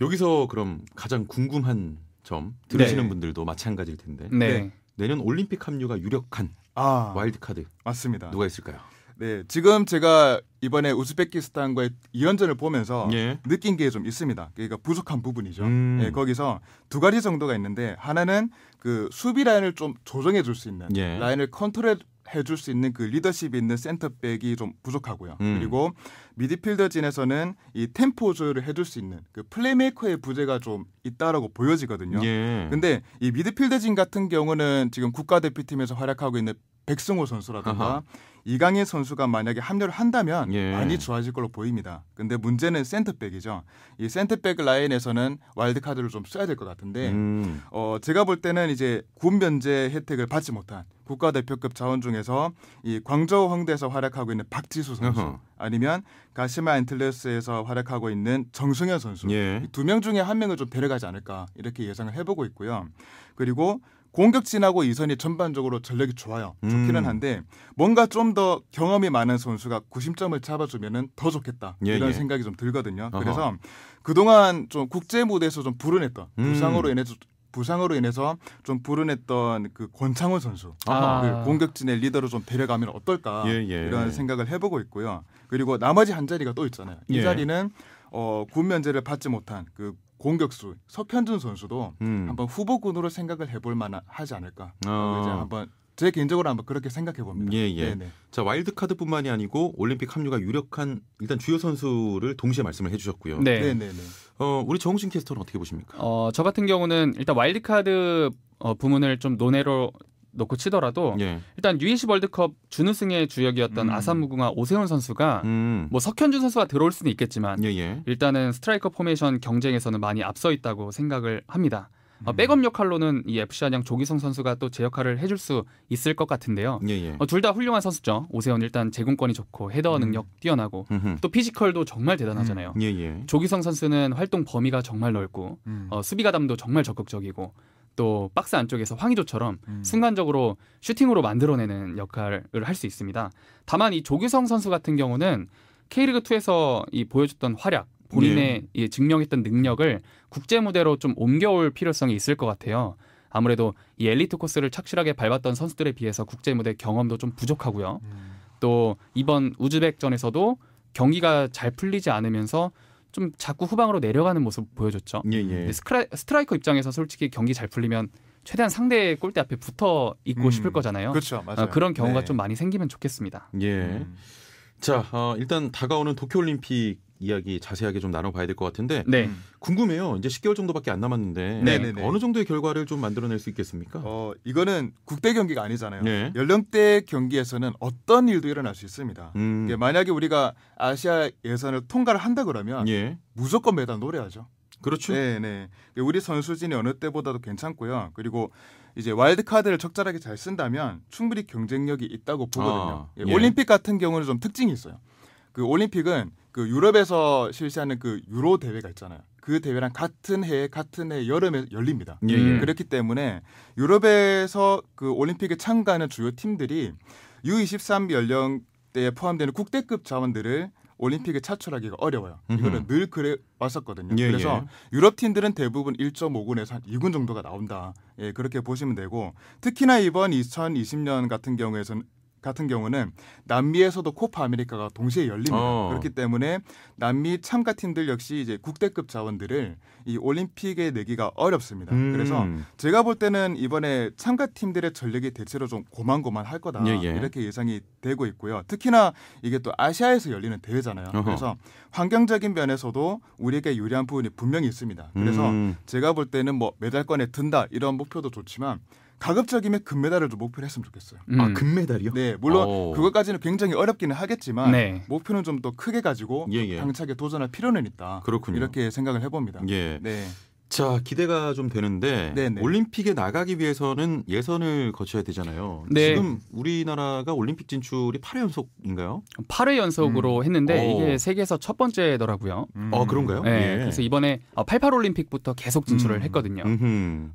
여기서 그럼 가장 궁금한 점 들으시는 네. 분들도 마찬가지일 텐데 네. 내년 올림픽 합류가 유력한
아, 와일드 카드. 맞습니다. 누가 있을까요? 네, 지금 제가 이번에 우즈베키스탄과의 2연전을 보면서 예. 느낀 게 좀 있습니다. 그러니까 부족한 부분이죠. 음. 네, 거기서 두 가지 정도가 있는데 하나는 그 수비 라인을 좀 조정해 줄 수 있는 예. 라인을 컨트롤 해줄 수 있는 그 리더십 있는 센터백이 좀 부족하고요. 음. 그리고 미드필더진에서는 이 템포 조율을 해줄 수 있는 그 플레이메이커의 부재가 좀 있다라고 보여지거든요. 예. 근데 이 미드필더진 같은 경우는 지금 국가대표팀에서 활약하고 있는 백승호 선수라든가 이강인 선수가 만약에 합류를 한다면 예. 많이 좋아질 걸로 보입니다. 근데 문제는 센터백이죠. 이 센터백 라인에서는 와일드카드를 좀 써야 될 것 같은데 음. 어, 제가 볼 때는 이제 군 면제 혜택을 받지 못한 국가대표급 자원 중에서 이 광저우 황대에서 활약하고 있는 박지수 선수 어허. 아니면 가시마 엔틀레스에서 활약하고 있는 정승현 선수 예. 두명 중에 한 명을 좀 데려가지 않을까 이렇게 예상을 해보고 있고요. 그리고 공격진하고 이선이 전반적으로 전력이 좋아요. 좋기는 음. 한데 뭔가 좀 더 경험이 많은 선수가 구심점을 잡아주면더 좋겠다 예, 이런 예. 생각이 좀 들거든요. 어허. 그래서 그동안 좀 국제 무대에서 좀 불운했던 음. 부상으로 인해서 부상으로 인해서 좀 불운했던 그 권창훈 선수 아. 그 공격진의 리더로 좀 데려가면 어떨까 예, 예. 이런 생각을 해보고 있고요. 그리고 나머지 한 자리가 또 있잖아요. 이 예. 자리는 어, 군 면제를 받지 못한 그 공격수 석현준 선수도 음. 한번 후보군으로 생각을 해볼 만하지 않을까.
어. 이제 한번
제 개인적으로 한번 그렇게 생각해 봅니다. 예, 예.
자, 와일드 카드뿐만이 아니고 올림픽 합류가 유력한 일단 주요 선수를 동시에 말씀을 해 주셨고요. 네, 네, 네. 어, 우리 정우진 캐스터는 어떻게 보십니까?
어, 저 같은 경우는 일단 와일드 카드 어, 부문을 좀 논외로 놓고 치더라도 예. 일단 U20 월드컵 준우승의 주역이었던 음. 아산무궁화 오세훈 선수가 음. 뭐 석현준 선수가 들어올 수는 있겠지만 예예. 예. 일단은 스트라이커 포메이션 경쟁에서는 많이 앞서 있다고 생각을 합니다. 어, 음. 백업 역할로는 이 FC 안양 조기성 선수가 또 제 역할을 해줄 수 있을 것 같은데요. 예, 예. 어, 둘다 훌륭한 선수죠. 오세훈 일단 제공권이 좋고 헤더 음. 능력 뛰어나고 음흠. 또 피지컬도 정말 대단하잖아요. 음. 예, 예, 조기성 선수는 활동 범위가 정말 넓고 음. 어, 수비 가담도 정말 적극적이고 또 박스 안쪽에서 황의조처럼 음. 순간적으로 슈팅으로 만들어내는 역할을 할 수 있습니다. 다만 이조기성 선수 같은 경우는 K리그 2에서 이 보여줬던 활약 본인의 예. 예, 증명했던 능력을 국제 무대로 좀 옮겨올 필요성이 있을 것 같아요. 아무래도 이 엘리트 코스를 착실하게 밟았던 선수들에 비해서 국제 무대 경험도 좀 부족하고요. 음. 또 이번 우즈벡전에서도 경기가 잘 풀리지 않으면서 좀 자꾸 후방으로 내려가는 모습 보여줬죠. 예, 예. 스크라, 스트라이커 입장에서 솔직히 경기 잘 풀리면 최대한 상대의 골대 앞에 붙어 있고 음, 싶을 거잖아요. 그렇죠, 맞아요. 아, 그런 경우가 네. 좀 많이 생기면 좋겠습니다.
예. 음. 자, 어,
일단 다가오는 도쿄올림픽
이야기 자세하게 좀 나눠봐야 될 것 같은데 네. 음. 궁금해요. 이제 10개월 정도밖에 안 남았는데 네네네. 네, 그러니까 네. 어느
정도의 결과를 좀 만들어낼 수 있겠습니까? 어, 이거는 국대 경기가 아니잖아요. 네. 연령대 경기에서는 어떤 일도 일어날 수 있습니다. 음. 만약에 우리가 아시아 예선을 통과를 한다 그러면 예. 무조건 매달 노래하죠. 그렇죠. 네, 네. 우리 선수진이 어느 때보다도 괜찮고요. 그리고 이제 와일드 카드를 적절하게 잘 쓴다면 충분히 경쟁력이 있다고 보거든요. 아, 예, 예. 올림픽 같은 경우는 좀 특징이 있어요. 그 올림픽은 그 유럽에서 실시하는 그 유로 대회가 있잖아요. 그 대회랑 같은 해 같은 해 여름에 열립니다. 예. 예. 그렇기 때문에 유럽에서 그 올림픽에 참가하는 주요 팀들이 U23 연령대에 포함되는 국대급 자원들을 올림픽에 차출하기가 어려워요. 이거는 늘 그래 왔었거든요. 예, 그래서 예. 유럽 팀들은 대부분 1.5군에서 한 2군 정도가 나온다. 예, 그렇게 보시면 되고 특히나 이번 2020년 같은 경우에서는 같은 경우는 남미에서도 코파 아메리카가 동시에 열립니다. 어. 그렇기 때문에 남미 참가팀들 역시 이제 국대급 자원들을 이 올림픽에 내기가 어렵습니다. 음. 그래서 제가 볼 때는 이번에 참가팀들의 전력이 대체로 좀 고만고만할 거다 예, 예. 이렇게 예상이 되고 있고요. 특히나 이게 또 아시아에서 열리는 대회잖아요. 어허. 그래서 환경적인 면에서도 우리에게 유리한 부분이 분명히 있습니다. 그래서 음. 제가 볼 때는 뭐 메달권에 든다 이런 목표도 좋지만 가급적이면 금메달을 좀 목표로 했으면 좋겠어요.
음. 아 금메달이요? 네, 물론 오. 그것까지는
굉장히 어렵기는 하겠지만 네. 목표는 좀 더 크게 가지고 예, 예. 당차게 도전할 필요는 있다. 그렇군요. 이렇게 생각을 해봅니다. 예. 네.
자 기대가 좀 되는데 네네. 올림픽에 나가기 위해서는 예선을 거쳐야 되잖아요. 네. 지금
우리나라가
올림픽 진출이 8회 연속인가요? 8회 연속으로 음. 했는데 오. 어. 이게 세계에서 첫 번째더라고요. 음. 아 그런가요? 네. 예. 그래서 이번에 88 어, 올림픽부터 계속 진출을 음. 했거든요.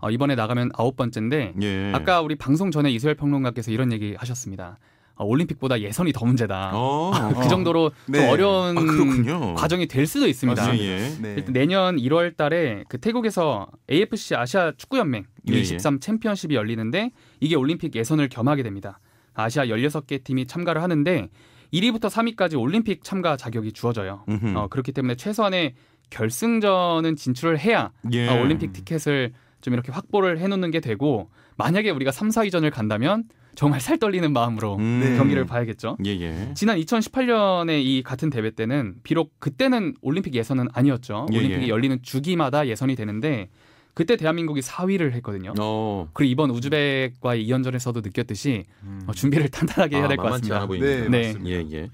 어, 이번에 나가면 아홉 번째인데 예. 아까 우리 방송 전에 이수열 평론가께서 이런 얘기 하셨습니다. 아, 올림픽보다 예선이 더 문제다. 어, 아, 그 어. 정도로 네. 좀 아, 어려운 아, 과정이 될 수도 있습니다. 아, 예, 예. 일단 네. 네. 내년 1월 달에 그 태국에서 AFC 아시아 축구연맹 U23 예, 예. 챔피언십이 열리는데 이게 올림픽 예선을 겸하게 됩니다. 아시아 16개 팀이 참가를 하는데 1위부터 3위까지 올림픽 참가 자격이 주어져요. 어, 그렇기 때문에 최소한의 결승전은 진출을 해야 예. 어, 올림픽 티켓을 좀 이렇게 확보를 해놓는 게 되고 만약에 우리가 3, 4위전을 간다면 정말 살 떨리는 마음으로 음. 그 경기를 봐야겠죠. 예, 예. 지난 2018년에 이 같은 대회 때는 비록 그때는 올림픽 예선은 아니었죠. 예, 올림픽이 예. 열리는 주기마다 예선이 되는데 그때 대한민국이 4위를 했거든요. 오. 어. 그리고 이번 우즈벡과의 이연전에서도 느꼈듯이 음. 어, 준비를 단단하게 해야 될 것 같습니다. 네, 네.
예, 예.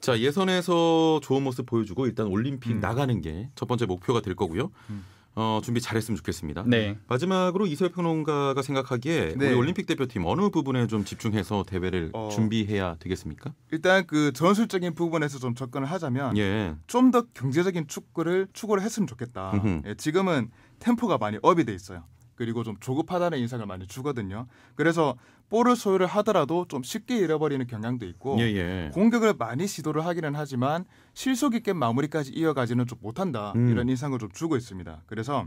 자 예선에서 좋은 모습 보여주고 일단 올림픽 음. 나가는 게 첫 번째 목표가 될 거고요. 음. 어, 준비 잘했으면 좋겠습니다. 네. 마지막으로 이소영 평론가가 생각하기에 네. 우리 올림픽 대표팀 어느 부분에 좀 집중해서 대회를 어... 준비해야 되겠습니까?
일단 그 전술적인 부분에서 좀 접근을 하자면 예. 좀더 경제적인 축구를 추구를 했으면 좋겠다. 예, 지금은 템포가 많이 업이 돼 있어요. 그리고 좀 조급하다는 인상을 많이 주거든요. 그래서 볼을 소유를 하더라도 좀 쉽게 잃어버리는 경향도 있고 예, 예. 공격을 많이 시도를 하기는 하지만 실속 있게 마무리까지 이어가지는 좀 못한다 음. 이런 인상을 좀 주고 있습니다. 그래서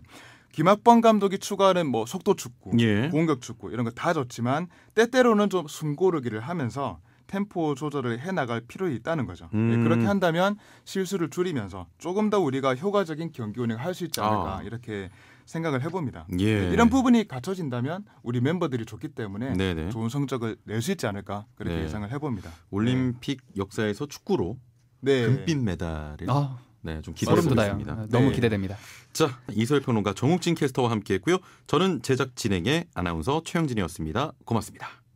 김학범 감독이 추구하는 뭐 속도 축구, 예. 공격 축구 이런 거 다 좋지만 때때로는 좀 숨고르기를 하면서 템포 조절을 해 나갈 필요가 있다는 거죠. 예, 음. 그렇게 한다면 실수를 줄이면서 조금 더 우리가 효과적인 경기 운영을 할 수 있지 않을까 아. 이렇게 생각을 해봅니다. 예. 네, 이런 부분이 갖춰진다면 우리 멤버들이 좋기 때문에 네네. 네. 좋은 성적을 낼 수 있지 않을까 그렇게 네. 예상을 해봅니다.
올림픽 역사에서 축구로 네. 네. 금빛 메달을 아. 네, 좀 기대해보겠습니다. 네. 너무 기대됩니다. 자, 이설 평론가 정욱진 캐스터와 함께했고요. 저는
제작 진행의 아나운서 최영진이었습니다. 고맙습니다.